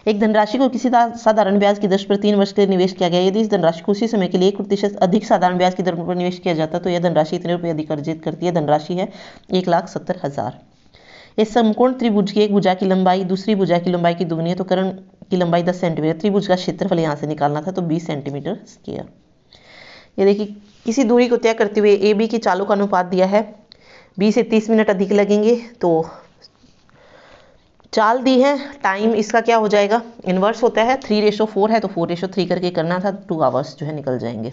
S1: एक धनराशि को किसी साधारण ब्याज की दर पर तीन वर्ष के लिए निवेश किया गया यदि इस धनराशि को उसी समय के लिए एक प्रतिशत अधिक साधारण ब्याज की दर पर निवेश किया जाता तो यह धनराशि इतने रुपये अधिक अर्जित करती है धनराशि है एक लाख सत्तर हज़ार इस समकोण त्रिभुज की एक भुजा की लंबाई दूसरी भुजा की लंबाई की दुगनी है तो करण की लंबाई दस सेंटीमीटर त्रिभुज का क्षेत्रफल यहाँ से निकालना था तो बीस सेंटीमीटर स्केयर ये देखिए किसी दूरी को तय करते हुए ए बी की चालू का अनुपात दिया है बीस से तीस मिनट अधिक लगेंगे तो चाल दी है टाइम इसका क्या हो जाएगा इन्वर्स होता है थ्री रेशो फोर है तो फोर रेशो थ्री करके करना था टू आवर्स जो है निकल जाएंगे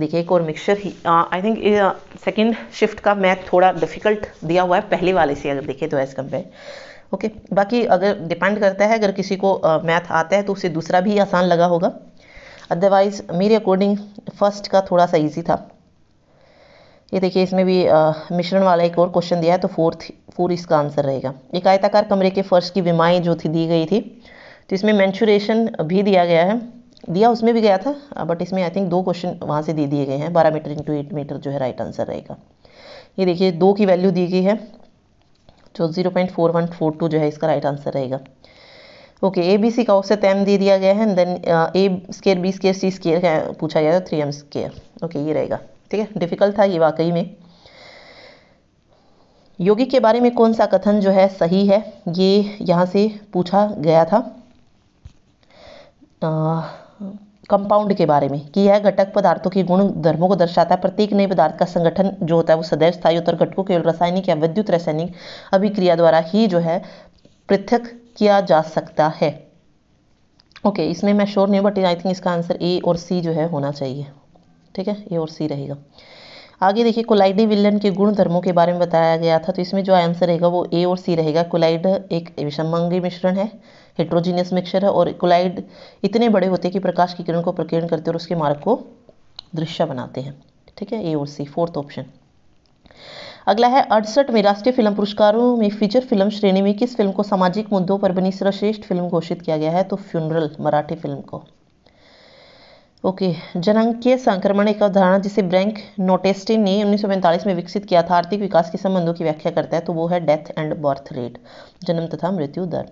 S1: देखिए एक और मिक्सचर ही आई थिंक सेकेंड शिफ्ट का मैथ थोड़ा डिफिकल्ट दिया हुआ है पहले वाले से अगर देखें तो एज़ कम्पेयर ओके बाकी अगर डिपेंड करता है अगर किसी को मैथ uh, आता है तो उसे दूसरा भी आसान लगा होगा अदरवाइज़ मेरे अकॉर्डिंग फर्स्ट का थोड़ा सा ईजी था ये देखिए इसमें भी uh, मिश्रण वाला एक और क्वेश्चन दिया है तो फोर्थ फोर इसका आंसर रहेगा एक आयताकार कमरे के फर्श की विमाएँ जो थी दी गई थी तो इसमें मैंचुरेशन भी दिया गया है दिया उसमें भी गया था बट इसमें आई थिंक दो क्वेश्चन वहाँ से दे दिए गए हैं बारह मीटर इंटू एट मीटर जो है राइट आंसर रहेगा ये देखिए दो की वैल्यू दी गई है जो zero point four one four two जो है इसका राइट आंसर रहेगा ओके ए बी सी का औसत एम दे दिया गया है then A square B square C square का पूछा गया था थ्री एम स्केयर ओके ये रहेगा ठीक है डिफ़िकल्ट था ये वाकई में योगी के बारे में कौन सा कथन जो है सही है ये यहाँ से पूछा गया था uh, कंपाउंड के बारे में कि यह घटक पदार्थों के गुण धर्मों को दर्शाता है प्रत्येक नए पदार्थ का संगठन जो होता है वो सदैव स्थायी होता है घटकों केवल रासायनिक या विद्युत रासायनिक अभिक्रिया द्वारा ही जो है पृथक किया जा सकता है ओके okay, इसमें मैं श्योर नहीं बट आई थिंक इसका आंसर ए और सी जो है होना चाहिए ठीक है ए और सी रहेगा आगे देखिए कोलाइडी विलन के गुण धर्मों के बारे में बताया गया था तो इसमें जो आंसर रहेगा वो ए और सी रहेगा कोलाइड एक विषमंगी मिश्रण है हेट्रोजीनियस मिक्सचर है और इकोलाइड इतने बड़े होते हैं कि प्रकाश की किरण को प्रकीर्ण करते और उसके मार्ग को दृश्य बनाते हैं ठीक है ए और सी फोर्थ ऑप्शन अगला है में राष्ट्रीय फिल्म पुरस्कारों में फीचर फिल्म श्रेणी में किस फिल्म को सामाजिक मुद्दों पर बनी सर्वश्रेष्ठ फिल्म घोषित किया गया है तो फ्यूनरल मराठी फिल्म को ओके जनअंकीय संक्रमण एक अवधारणा जिसे ब्रैंक नोटेस्टिन ने उन्नीस में विकसित किया था आर्थिक विकास के संबंधों की व्याख्या करता है तो वो है डेथ एंड बर्थ रेट जन्म तथा मृत्यु दर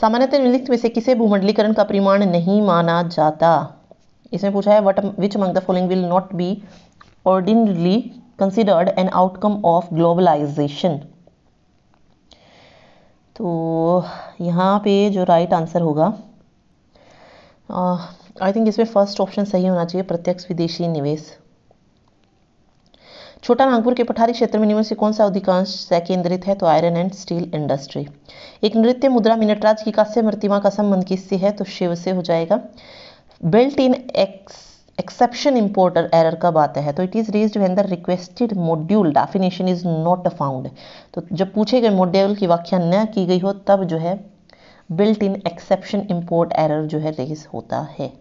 S1: सामान्यतः निम्नलिखित में से किसे भूमंडलीकरण का परिमाण नहीं माना जाता इसमें पूछा है what which among the following will not be ordinarily considered an outcome of globalization तो यहाँ पे जो राइट right आंसर होगा आई uh, थिंक इसमें फर्स्ट ऑप्शन सही होना चाहिए प्रत्यक्ष विदेशी निवेश छोटा नागपुर के पठारी क्षेत्र में निम्न से कौन सा अधिकांश से केंद्रित है तो आयरन एंड स्टील इंडस्ट्री एक नृत्य मुद्रा मिनटराज की कांस्य प्रतिमा का संबंध किससे है तो शिव से हो जाएगा built in ex exception importer error का बात है तो it is raise when the requested module definition is not found तो जब पूछे गए मॉड्यूल की व्याख्या न की गई हो तब जो है built in exception import error जो है रेज होता है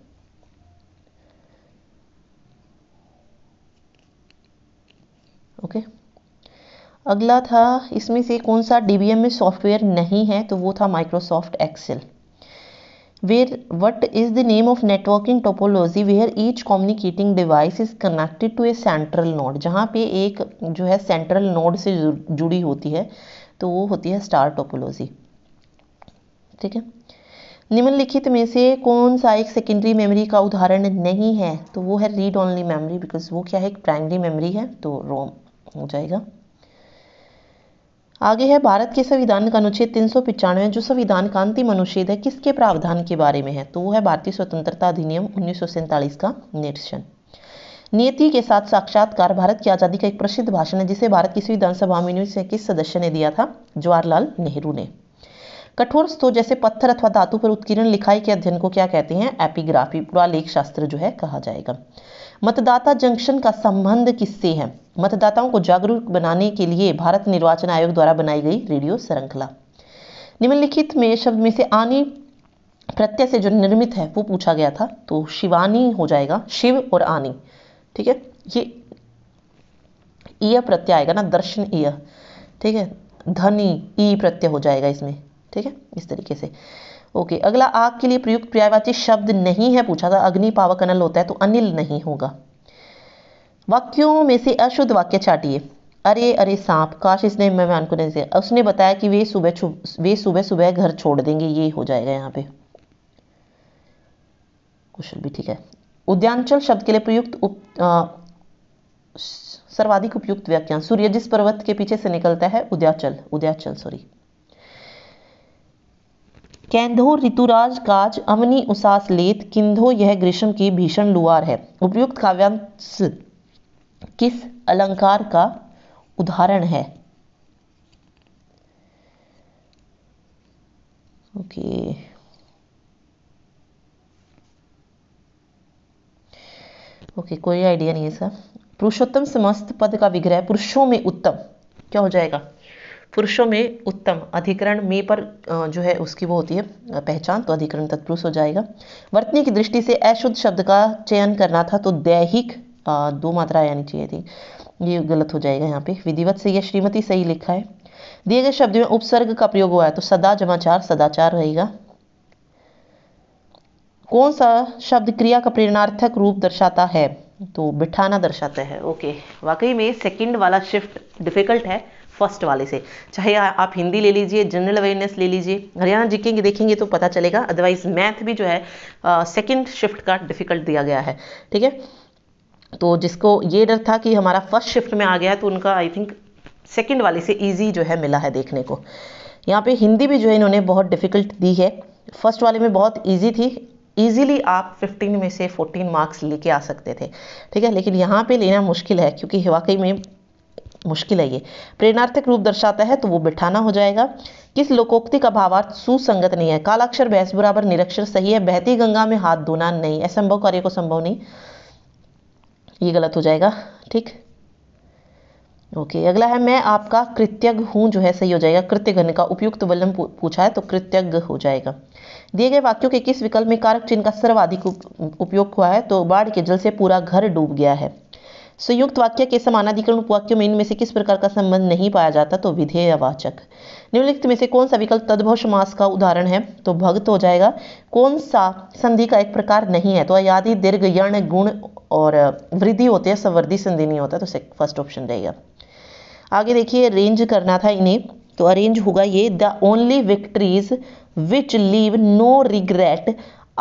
S1: ओके अगला था इसमें से कौन सा डी में सॉफ्टवेयर नहीं है तो वो था Microsoft Excel where what is the name of networking topology where each communicating device is connected to a central node जहाँ पे एक जो है सेंट्रल नोड से जुड़ी होती है तो वो होती है स्टार टोपोलॉजी ठीक है निम्नलिखित में से कौन सा एक सेकेंडरी मेमोरी का उदाहरण नहीं है तो वो है रीड ऑनली मेमोरी बिकॉज वो क्या है एक प्राइमरी मेमोरी है तो रोम हो जाएगा आगे है भारत के संविधान का अनुच्छेद तीन सौ पिचानवे जो संविधान का अंतिम अनुच्छेद है किसके प्रावधान के बारे में है तो वो है भारतीय स्वतंत्रता अधिनियम उन्नीस का निरीक्षण नियति के साथ साक्षात्कार भारत की आज़ादी का एक प्रसिद्ध भाषण है जिसे भारत की विधानसभा में से किस सदस्य ने दिया था जवाहरलाल नेहरू ने कठोर स्तो जैसे पत्थर अथवा धातु पर उत्कीर्ण लिखाई के अध्ययन को क्या कहते हैं एपिग्राफी पूरा लेख शास्त्र जो है कहा जाएगा मतदाता जंक्शन का संबंध किससे है मतदाताओं को जागरूक बनाने के लिए भारत निर्वाचन आयोग द्वारा बनाई गई रेडियो श्रृंखला निम्नलिखित में शब्द में से आनी प्रत्यय से जो निर्मित है वो पूछा गया था तो शिवानी हो जाएगा शिव और आनी ठीक है ये ईय प्रत्यय आएगा ना दर्शन ईय ठीक है धनी ई प्रत्यय हो जाएगा इसमें ठीक है इस तरीके से ओके अगला आग के लिए प्रयुक्त पर्यायवाची शब्द नहीं है पूछा था अग्नि पावक अनल होता है तो अनिल नहीं होगा वाक्यों में से अशुद्ध वाक्य छाटिए अरे अरे सांप काश इसने मेहमान को नहीं दिया उसने बताया कि वे सुबह वे सुबह सुबह घर छोड़ देंगे ये हो जाएगा यहाँ पे कुशल भी ठीक है उद्यांचल शब्द के लिए प्रयुक्त उप सर्वाधिक उपयुक्त व्याख्यान सूर्य जिस पर्वत के पीछे से निकलता है उद्याचल उद्याचल सॉरी कैंधो ऋतुराज काज अमनी उसास लेत किंधो यह ग्रीष्म की भीषण लुआर है उपयुक्त काव्यांश किस अलंकार का उदाहरण है ओके ओके कोई आइडिया नहीं है सर पुरुषोत्तम समस्त पद का विग्रह पुरुषों में उत्तम क्या हो जाएगा पुरुषों में उत्तम अधिकरण में पर जो है उसकी वो होती है पहचान तो अधिकरण तत्पुरुष हो जाएगा वर्तनी की दृष्टि से अशुद्ध शब्द का चयन करना था तो दैहिक दो मात्रा यानी चाहिए थी ये गलत हो जाएगा यहाँ पे विधिवत से यह श्रीमती सही लिखा है दिए गए शब्द में उपसर्ग का प्रयोग हुआ है तो सदा जमाचार सदाचार रहेगा कौन सा शब्द क्रिया का प्रेरणार्थक रूप दर्शाता है तो बिठाना दर्शाता है ओके वाकई में सेकंड वाला शिफ्ट डिफिकल्ट है फर्स्ट वाले से चाहे आप हिंदी ले लीजिए जनरल अवेयरनेस ले लीजिए हरियाणा जीके के देखेंगे तो पता चलेगा अदरवाइज मैथ भी जो है सेकेंड शिफ्ट का डिफिकल्ट दिया गया है ठीक है तो जिसको ये डर था कि हमारा फर्स्ट शिफ्ट में आ गया तो उनका आई थिंक सेकेंड वाले से ईजी जो है मिला है देखने को यहाँ पे हिंदी भी जो है इन्होंने बहुत डिफ़िकल्ट दी है फर्स्ट वाले में बहुत ईजी थी ईजिली आप 15 में से 14 मार्क्स लेके आ सकते थे ठीक है लेकिन यहाँ पे लेना मुश्किल है क्योंकि वाकई में मुश्किल है ये प्रेरणार्थक रूप दर्शाता है तो वो बिठाना हो जाएगा किस लोकोक्ति का भावार्थ सुसंगत नहीं है कालाक्षर बहस बराबर निरक्षर सही है बहती गंगा में हाथ धोना नहीं असंभव कार्य को संभव नहीं ये गलत हो जाएगा ठीक ओके अगला है मैं आपका कृत्यज्ञ हूं जो है सही हो जाएगा कृत्यघन का उपयुक्त वल्लम पूछा है तो कृत्यज्ञ हो जाएगा दिए गए वाक्यों के किस विकल्प में कारक चिन्ह का सर्वाधिक उपयोग हुआ है तो बाढ़ के जल से पूरा घर डूब गया है संयुक्त वाक्य के समानाधिकरण उपवाक्यों में इनमें से किस प्रकार का संबंध नहीं पाया जाता तो विधेयवाचक निम्नलिखित में से कौन सा विकल्प तद्भव समास का उदाहरण है तो भक्त हो जाएगा कौन सा संधि का एक प्रकार नहीं है तो अयादि दीर्घ यण गुण और वृद्धि होते हैं संवर्धि संधि नहीं होता तो फर्स्ट ऑप्शन रहेगा आगे देखिए अरेंज करना था इन्हें तो अरेंज होगा ये the only victories which leave no regret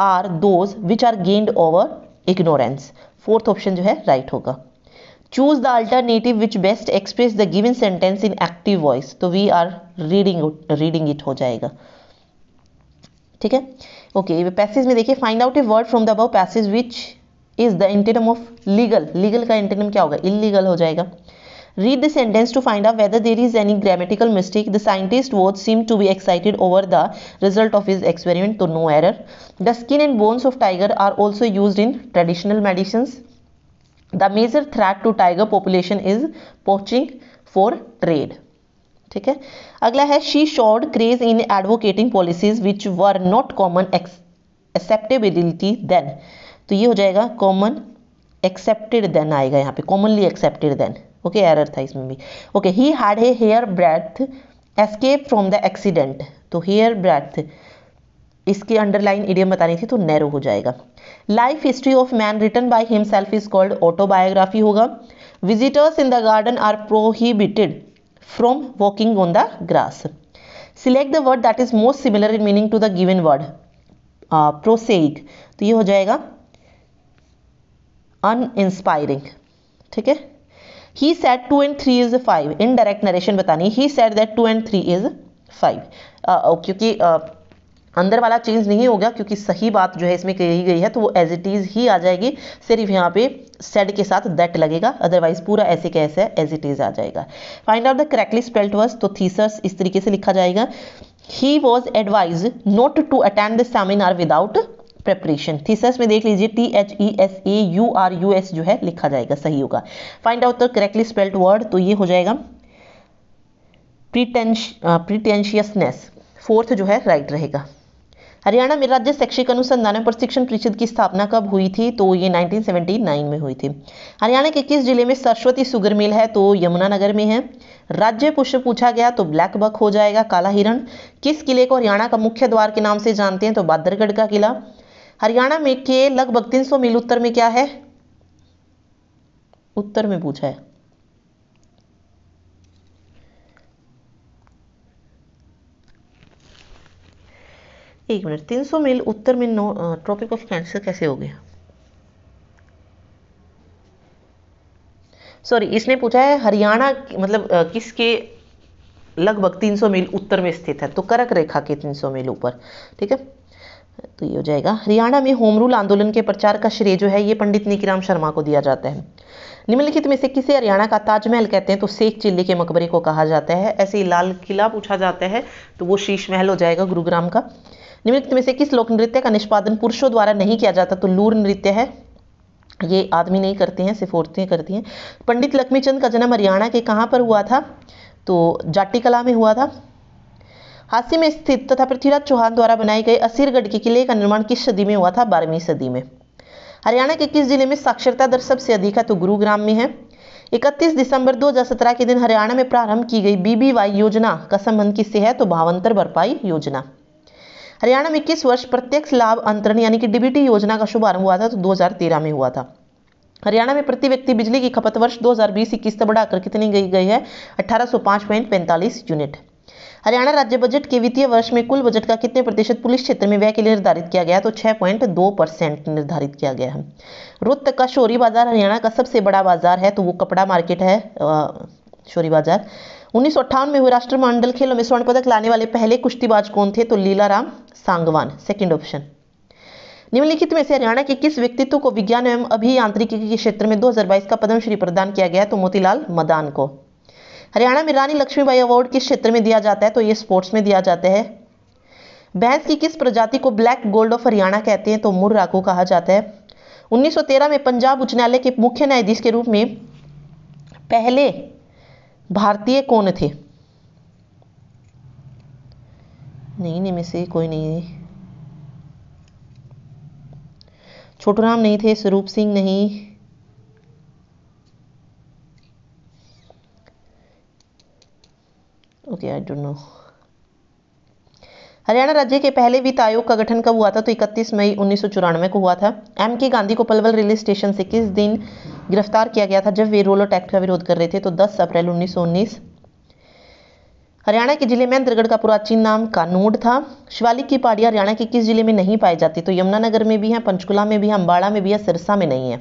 S1: are those which are gained over ignorance fourth option जो है राइट right होगा choose the alternative which best express the given sentence in active voice So we are reading reading it हो जाएगा ठीक है okay passage में देखिए Find out A word from the above passage which is the antonym of legal. Legal का antonym क्या होगा Illegal हो जाएगा read the sentence to find out whether there is any grammatical mistake the scientist both seem to be excited over the result of his experiment so no error the skin and bones of tiger are also used in traditional medicines the major threat to tiger population is poaching for trade ठीक है अगला है she showed craze in advocating policies which were not common acceptability then तो ये हो जाएगा common accepted then आएगा यहाँ पे commonly accepted then okay error था इसमें भी okay he had a hair breadth escape from the accident तो हेयर ब्रेथ इसकी अंडरलाइन इडियम बतानी थी तो नैरो हो जाएगा life history of man written by himself is called autobiography होगा visitors in the garden are prohibited from walking on the grass select the word that is most similar in meaning to the given word प्रोसेइक तो ये हो जाएगा uninspiring ठीक है he said two and three is five indirect narration बतानी he said that two and three is five क्योंकि uh, अंदर वाला चेंज नहीं होगा क्योंकि सही बात जो है इसमें कही गई है तो वो एज इट इज़ ही आ जाएगी सिर्फ यहाँ पे सेड के साथ दैट लगेगा अदरवाइज पूरा ऐसे कैसे एज इट इज़ आ जाएगा find out the correctly spelt words तो थीसर्स इस तरीके से लिखा जाएगा he was advise not to attend the seminar without preparation thesaurus में देख लीजिए T H E S A U R U S जो है लिखा जाएगा सही होगा find out the correctly spelt word तो ये हो जाएगा प्रीटेंश प्रीटेंशियसनेस फोर्थ जो है राइट रहेगा हरियाणा में राज्य शैक्षिक अनुसंधान एवं प्रशिक्षण परिषद की स्थापना कब हुई थी तो ये 1979 में हुई थी हरियाणा के किस जिले में सरस्वती सुगर मिल है तो यमुनानगर में है राज्य पुष्प पूछा गया तो ब्लैक बक हो जाएगा काला हिरण किस किले को हरियाणा का मुख्य द्वार के नाम से जानते हैं तो बादरगढ़ का किला हरियाणा में के लगभग तीन मील उत्तर में क्या है उत्तर में पूछा है एक मिनट 300 मील उत्तर में नो ट्रॉपिक ऑफ कैंसर कैसे हो गया सॉरी इसने पूछा है हरियाणा मतलब uh, किसके लगभग 300 मील उत्तर में स्थित है तो करक रेखा के 300 मील ऊपर ठीक है तो ये हो जाएगा हरियाणा में होम रूल आंदोलन के प्रचार का श्रेय जो है ये पंडित निकिराम शर्मा को दिया जाता है निम्नलिखित में से किसे हरियाणा का ताजमहल कहते हैं तो शेख चिल्ली के मकबरे को कहा जाता है ऐसे ही लाल किला पूछा जाता है तो वो शीश महल हो जाएगा गुरुग्राम का निम्नलिखित में से किस लोक नृत्य का निष्पादन पुरुषों द्वारा नहीं किया जाता तो लूर नृत्य है ये आदमी नहीं करते हैं सिर्फ औरतें करती हैं पंडित लक्ष्मीचंद का जन्म हरियाणा के कहाँ पर हुआ था तो कला में हुआ था हासी में स्थित तथा पृथ्वीराज चौहान द्वारा बनाए गए असीरगढ़ के किले का निर्माण किस सदी में हुआ था बारहवीं सदी में हरियाणा के किस जिले में साक्षरता दर सबसे अधिक है तो गुरुग्राम में है 31 दिसंबर 2017 के दिन हरियाणा में प्रारंभ की गई बीबीवाई योजना का संबंध किससे है तो भावंतर भरपाई योजना हरियाणा में किस वर्ष प्रत्यक्ष लाभ अंतरण यानी कि डीबीटी योजना का शुभारंभ हुआ था तो 2013 में हुआ था हरियाणा में प्रति व्यक्ति बिजली की खपत वर्ष 2020 इक्कीस तक बढ़ाकर कितनी गई गई है अठारह यूनिट हरियाणा राज्य बजट के वित्तीय वर्ष में कुल बजट का कितने प्रतिशत पुलिस क्षेत्र में व्यय के लिए निर्धारित किया गया तो 6.2 परसेंट निर्धारित किया गया है रोहतक का शोरी बाजार हरियाणा का सबसे बड़ा बाजार है तो वो कपड़ा मार्केट है शोरी बाजार उन्नीस में हुए राष्ट्रमंडल खेलों में स्वर्ण पदक लाने वाले पहले कुश्तीबाज कौन थे तो लीलाराम सांगवान सेकंड ऑप्शन निम्नलिखित में से हरियाणा के किस व्यक्तित्व को विज्ञान एवं अभियांत्रिकी के क्षेत्र में 2022 का पद्मश्री प्रदान किया गया तो मोतीलाल मदान को हरियाणा में रानी लक्ष्मीबाई अवार्ड किस क्षेत्र में दिया जाता है तो ये स्पोर्ट्स में दिया जाता है भैंस की किस प्रजाति को ब्लैक गोल्ड ऑफ हरियाणा कहते हैं तो मुर्रा को कहा जाता है 1913 में पंजाब उच्च न्यायालय के मुख्य न्यायाधीश के रूप में पहले भारतीय कौन थे नहीं नहीं से कोई नहीं है राम नहीं थे स्वरूप सिंह नहीं okay I don't know Haryana राज्य के पहले वित्त आयोग का गठन कब हुआ था तो 31 मई उन्नीस को हुआ था एम के गांधी को पलवल रेलवे स्टेशन से किस दिन गिरफ्तार किया गया था जब वे रोलट एक्ट का विरोध कर रहे थे तो 10 अप्रैल उन्नीस हरियाणा के जिले महेंद्रगढ़ का प्राचीन नाम कानूड था शिवालिक की पहाड़ियाँ हरियाणा के किस जिले में नहीं पाई जाती तो यमुनानगर में भी है पंचकुला में भी है अम्बाड़ा में भी है सिरसा में नहीं है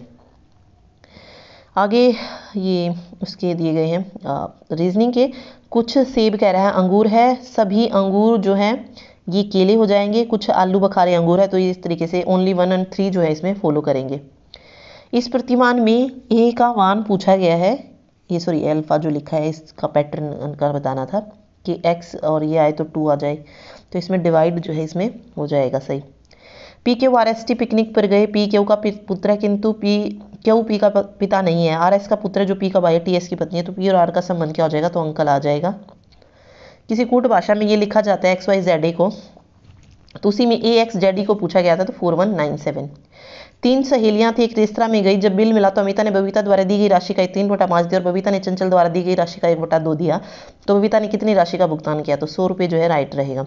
S1: आगे ये उसके दिए गए हैं रीजनिंग के कुछ सेब कह रहा है अंगूर है सभी अंगूर जो है ये केले हो जाएंगे कुछ आलू बखारे अंगूर है तो ये इस तरीके से ओनली वन एंड थ्री जो है इसमें फॉलो करेंगे इस प्रतिमान में ए का मान पूछा गया है ये सॉरी एल्फा जो लिखा है इसका पैटर्न उनका बताना था कि एक्स और ये आए तो टू आ जाए तो इसमें डिवाइड जो है इसमें हो जाएगा सही P Q R S T picnic पर गए पी क्यू का पुत्र है किंतु पी क्यू पी का पिता नहीं है आर एस का पुत्र है जो पी का भाई टी एस की पत्नी है तो पी और आर का संबंध क्या हो जाएगा तो अंकल आ जाएगा किसी कूट भाषा में ये लिखा जाता है एक्स वाई जेड ए को तो उसी में ए एक्स जेड ई को पूछा गया था तो फोर वन नाइन सेवन तीन सहेलियां थी एक रेस्तरा में गई जब बिल मिला तो अमिता ने बबीता द्वारा दी गई राशि का एक तीन बोटा पाँच दिया और बबीता ने चंचल द्वारा दी गई राशि का एक बोटा दो दिया तो बबीता ने कितनी राशि का भुगतान किया तो सौ रुपये जो है राइट रहेगा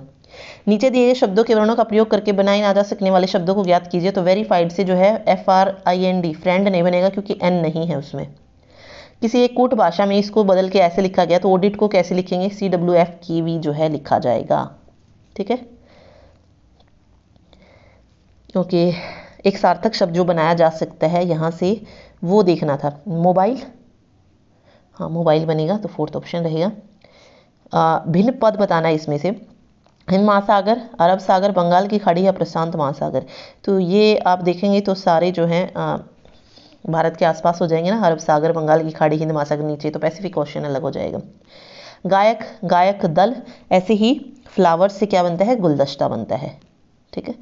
S1: नीचे दिए गए शब्दों के वर्णों का प्रयोग करके बनाए ना जा सकने वाले शब्दों को ज्ञात कीजिए तो वेरीफाइड से जो है F R I N D friend नहीं बनेगा क्योंकि एन नहीं है उसमें किसी एक कोट भाषा में इसको बदल के ऐसे लिखा गया तो ऑडिट को कैसे लिखेंगे सी डब्ल्यू एफ की वी जो है लिखा जाएगा ठीक है ओके एक सार्थक शब्द जो बनाया जा सकता है यहाँ से वो देखना था मोबाइल हाँ मोबाइल बनेगा तो फोर्थ ऑप्शन रहेगा भिन्न पद बताना है इसमें से हिंद महासागर अरब सागर बंगाल की खाड़ी या प्रशांत महासागर तो ये आप देखेंगे तो सारे जो हैं भारत के आसपास हो जाएंगे ना अरब सागर बंगाल की खाड़ी हिंद महासागर नीचे तो पैसिफिक ओशन अलग हो जाएगा गायक गायक दल ऐसे ही फ्लावर से क्या बनता है गुलदस्ता बनता है ठीक है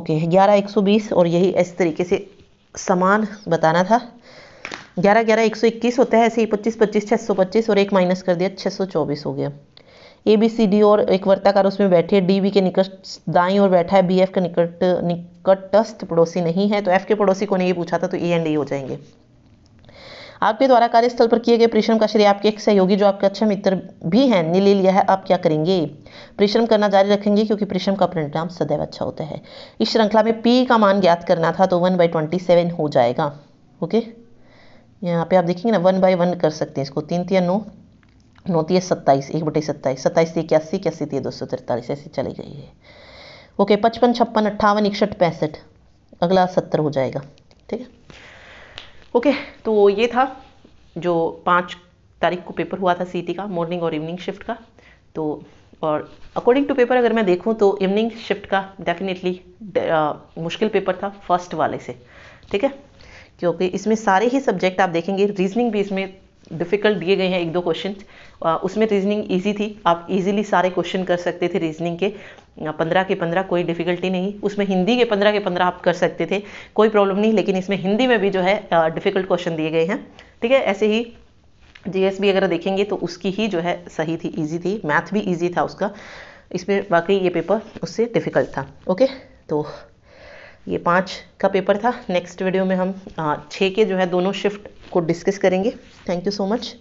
S1: ओके ग्यारह एक सौ बीस और यही इस तरीके से समान बताना था ग्यारह ग्यारह एक सौ इक्कीस होता है ऐसे ही पच्चीस पच्चीस छः सौ पच्चीस और एक माइनस कर दिया छः सौ चौबीस हो गया ए बी सी डी और एक वर्ताकार उसमें बैठे डी बी के निकट दाई और बैठा है बी एफ का निकट निकटस्थ पड़ोसी नहीं है तो एफ के पड़ोसी को नहीं पूछा था तो ए एंड ए हो जाएंगे आपके द्वारा कार्यस्थल पर किए गए परिश्रम का श्रेय आपके एक सहयोगी जो आपके अच्छा मित्र भी हैं ने ले लिया है आप क्या करेंगे परिश्रम करना जारी रखेंगे क्योंकि परिश्रम का परिणाम सदैव अच्छा होता है इस श्रृंखला में पी का मान ज्ञात करना था तो वन बाई ट्वेंटी सेवन हो जाएगा ओके यहाँ पे आप देखेंगे ना वन बाई वन कर सकते हैं इसको तीन तीन नौ नौती सत्ताईस एक बटे सत्ताईस सत्ताईस थी इक्यासी इक्यासी थी दो सौ तिरतालीस ऐसी चली गई है ओके पचपन छप्पन अट्ठावन इकसठ पैंसठ अगला सत्तर हो जाएगा ठीक है ओके तो ये था जो पाँच तारीख को पेपर हुआ था सीटी का मॉर्निंग और इवनिंग शिफ्ट का तो और अकॉर्डिंग टू पेपर अगर मैं देखूँ तो इवनिंग शिफ्ट का डेफिनेटली मुश्किल पेपर था फर्स्ट वाले से ठीक है क्योंकि इसमें सारे ही सब्जेक्ट आप देखेंगे रीजनिंग भी इसमें डिफ़िकल्ट दिए गए हैं एक दो क्वेश्चन उसमें रीजनिंग ईजी थी आप ईजिली सारे क्वेश्चन कर सकते थे रीजनिंग के पंद्रह के पंद्रह कोई डिफ़िकल्टी नहीं उसमें हिंदी के पंद्रह के पंद्रह आप कर सकते थे कोई प्रॉब्लम नहीं लेकिन इसमें हिंदी में भी जो है डिफ़िकल्ट क्वेश्चन दिए गए हैं ठीक है ऐसे ही जीएस भी अगर देखेंगे तो उसकी ही जो है सही थी ईजी थी मैथ भी ईजी था उसका इसमें वाकई ये पेपर उससे डिफ़िकल्ट था ओके तो ये पाँच का पेपर था नेक्स्ट वीडियो में हम छः के जो है दोनों शिफ्ट को डिस्कस करेंगे थैंक यू सो मच